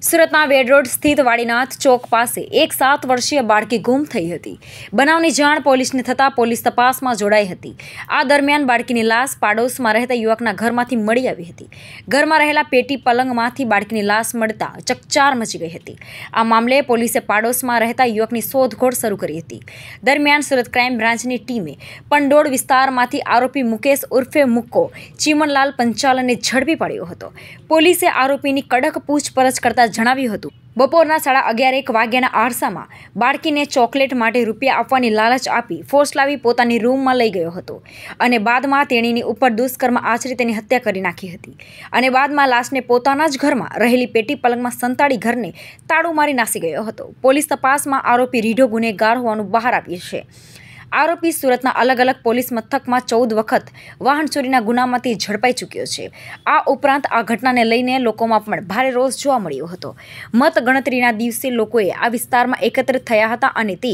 સુરતના વેડરોડ સ્થિત વાડીનાથ ચોક પાસે એક સાત વર્ષીય બાળકી ગુમ થઈ હતી બનાવની જાણ પોલીસને થતાં પોલીસ તપાસમાં જોડાઈ હતી આ દરમિયાન બાળકીની લાશ પાડોશમાં રહેતા યુવકના ઘરમાંથી મળી આવી હતી ઘરમાં રહેલા પેટી પલંગમાંથી બાળકીની લાશ મળતા ચકચાર મચી ગઈ હતી આ મામલે પોલીસે પાડોશમાં રહેતા યુવકની શોધખોળ શરૂ કરી હતી દરમિયાન સુરત ક્રાઇમ બ્રાન્ચની ટીમે પંડોળ વિસ્તારમાંથી આરોપી મુકેશ ઉર્ફે મુક્કો ચીમનલાલ પંચાલને ઝડપી પાડ્યો હતો પોલીસે આરોપીની કડક પૂછપરછ કરતા કરતા જણાવ્યું હતું બપોરના સાડા અગિયાર એક વાગ્યાના આરસામાં બાળકીને ચોકલેટ માટે રૂપિયા આપવાની લાલચ આપી ફોર્સ લાવી પોતાની રૂમમાં લઈ ગયો હતો અને બાદમાં તેણીની ઉપર દુષ્કર્મ આચરી તેની હત્યા કરી નાખી હતી અને બાદમાં લાશને પોતાના જ ઘરમાં રહેલી પેટી પલંગમાં સંતાડી ઘરને તાળું મારી નાસી ગયો હતો પોલીસ તપાસમાં આરોપી રીઢો ગુનેગાર હોવાનું બહાર આવ્યું છે આરોપી સુરતના અલગ અલગ પોલીસ મથકમાં ચૌદ વખત વાહન ચોરીના ગુનામાંથી ઝડપાઈ ચૂક્યો છે આ ઉપરાંત આ ઘટનાને લઈને લોકોમાં પણ ભારે રોષ જોવા મળ્યો હતો મતગણતરીના દિવસે લોકોએ આ વિસ્તારમાં એકત્ર થયા હતા અને તે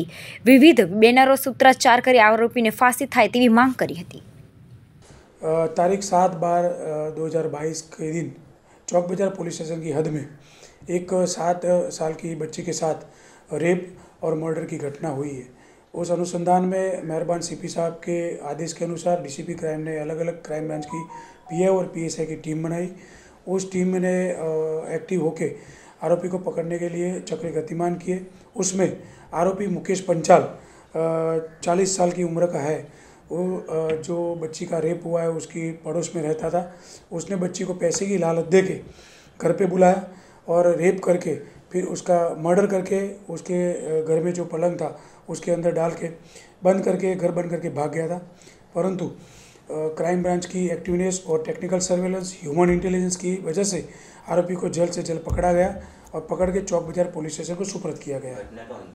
વિવિધ બેનરો સૂત્રાચાર કરી આરોપીને ફાંસી થાય તેવી માંગ કરી હતી તારીખ સાત બાર દો હજાર બાવીસ के दिन चौक बाजार पुलिस स्टेशन की हद में एक सात साल की बच्ची के साथ रेप और मर्डर की घटना उस अनुसंधान में मेहरबान सीपी साहब के आदेश के अनुसार डीसीपी क्राइम ने अलग अलग क्राइम ब्रांच की पीए और पीएसआई की टीम बनाई उस टीम ने एक्टिव होकर आरोपी को पकड़ने के लिए चक्र गतिमान किए उसमें आरोपी मुकेश पंचाल चालीस साल की उम्र का है वो जो बच्ची का रेप हुआ है उसकी पड़ोस में रहता था उसने बच्ची को पैसे की लालच दे के घर पे बुलाया और रेप करके फिर उसका मर्डर करके उसके घर में जो पलंग था उसके अंदर डाल के बंद करके घर बंद करके भाग गया था परंतु क्राइम ब्रांच की एक्टिवनेस और टेक्निकल सर्वेलेंस ह्यूमन इंटेलिजेंस की वजह से आरोपी को जल्द से जल्द पकड़ा गया और पकड़ के चौक बाजार पुलिस स्टेशन को सुपरद किया गया